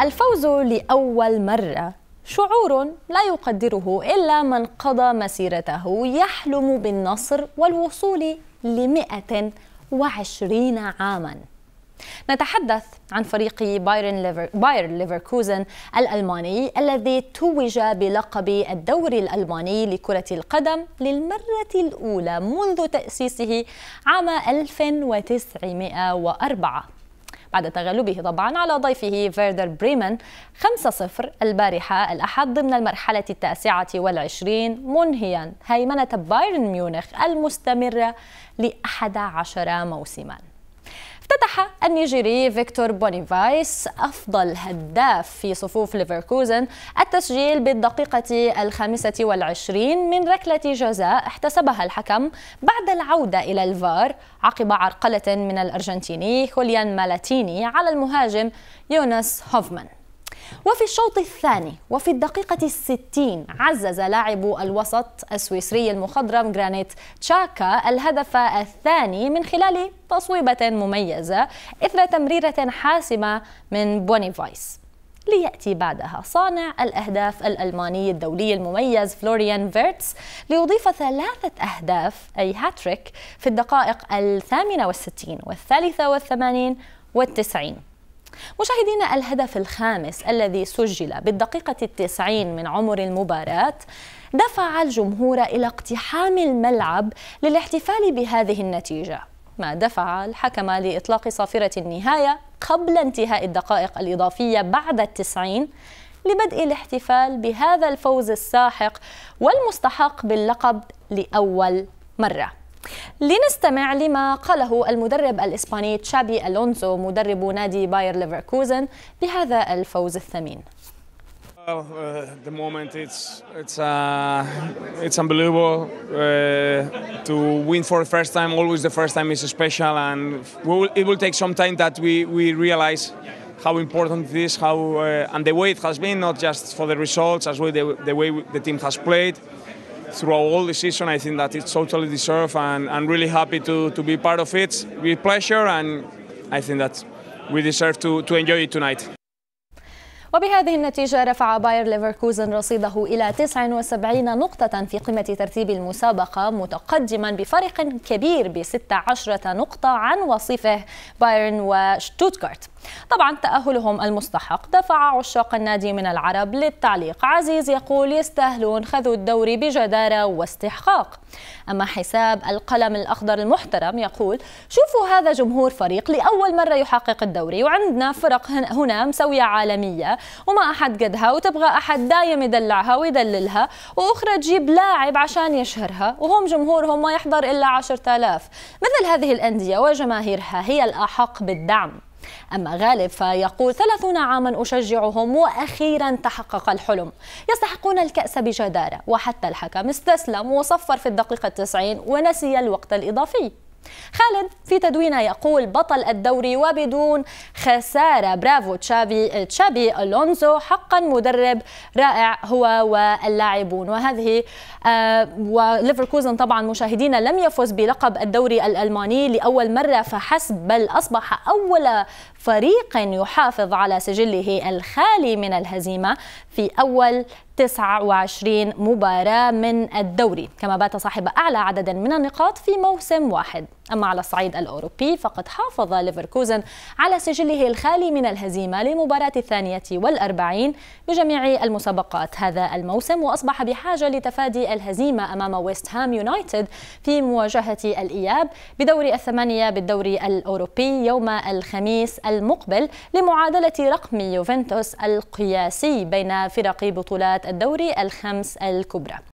الفوز لأول مرة شعور لا يقدره إلا من قضى مسيرته يحلم بالنصر والوصول لمئة وعشرين عاماً نتحدث عن فريق بايرن ليفر بايرن ليفركوزن الألماني الذي توج بلقب الدوري الألماني لكرة القدم للمرة الأولى منذ تأسيسه عام 1904 بعد تغلبه طبعا على ضيفه فيردر بريمن 5-0 البارحة الأحد ضمن المرحلة التاسعة والعشرين منهيا هيمنة بايرن ميونخ المستمرة لأحد عشر موسماً افتتح النيجيري فيكتور بونيفايس أفضل هداف في صفوف ليفركوزن التسجيل بالدقيقة الخامسة والعشرين من ركلة جزاء احتسبها الحكم بعد العودة إلى الفار عقب عرقلة من الأرجنتيني خوليان مالاتيني على المهاجم يونس هوفمان وفي الشوط الثاني وفي الدقيقة الستين عزز لاعب الوسط السويسري المخضرم جرانيت تشاكا الهدف الثاني من خلال تصويبة مميزة إثر تمريرة حاسمة من بوني فايس ليأتي بعدها صانع الأهداف الألماني الدولي المميز فلوريان فيرتس ليضيف ثلاثة أهداف أي هاتريك في الدقائق الثامنة والستين والثالثة والثمانين والتسعين مشاهدينا الهدف الخامس الذي سجل بالدقيقة التسعين من عمر المباراة دفع الجمهور إلى اقتحام الملعب للاحتفال بهذه النتيجة ما دفع الحكم لإطلاق صافرة النهاية قبل انتهاء الدقائق الإضافية بعد التسعين لبدء الاحتفال بهذا الفوز الساحق والمستحق باللقب لأول مرة لنستمع لما قاله المدرب الإسباني تشابي ألونزو مدرب نادي باير ليفركوزن بهذا الفوز الثمين Well, uh, the moment it's it's uh, it's unbelievable uh, to win for the first time. Always the first time is special, and will, it will take some time that we, we realize how important it is, how uh, and the way it has been, not just for the results, as well the, the way the team has played. throughout all the season. I think that it's totally deserved, and I'm really happy to, to be part of it with pleasure, and I think that we deserve to, to enjoy it tonight. وبهذه النتيجة رفع باير ليفركوزن رصيده إلى 79 نقطة في قمة ترتيب المسابقة متقدما بفرق كبير ب 16 نقطة عن وصيفه بايرن وشتوتغارت طبعا تأهلهم المستحق دفع عشاق النادي من العرب للتعليق عزيز يقول يستاهلون خذوا الدوري بجدارة واستحقاق أما حساب القلم الأخضر المحترم يقول شوفوا هذا جمهور فريق لأول مرة يحقق الدوري وعندنا فرق هنا مسوية عالمية وما أحد قدها وتبغى أحد دايم يدلعها ويدللها وأخرى تجيب لاعب عشان يشهرها وهم جمهورهم ما يحضر إلا 10000 مثل هذه الأندية وجماهيرها هي الأحق بالدعم أما غالب فيقول ثلاثون عاما أشجعهم وأخيرا تحقق الحلم يستحقون الكأس بجدارة وحتى الحكم استسلم وصفر في الدقيقة 90 ونسي الوقت الإضافي خالد في تدوينه يقول بطل الدوري وبدون خسارة برافو تشابي تشابي ألونزو حقا مدرب رائع هو واللاعبون وهذه آه وليفركوزن طبعا مشاهدينا لم يفز بلقب الدوري الألماني لأول مرة فحسب بل أصبح أول فريق يحافظ على سجله الخالي من الهزيمة في أول 29 مباراة من الدوري كما بات صاحب أعلى عدد من النقاط في موسم واحد أما على الصعيد الأوروبي فقد حافظ ليفركوزن على سجله الخالي من الهزيمة لمباراة الثانية والأربعين بجميع المسابقات هذا الموسم وأصبح بحاجة لتفادي الهزيمة أمام ويست هام يونايتد في مواجهة الإياب بدور الثمانية بالدوري الأوروبي يوم الخميس المقبل لمعادلة رقم يوفنتوس القياسي بين فرق بطولات الدوري الخمس الكبرى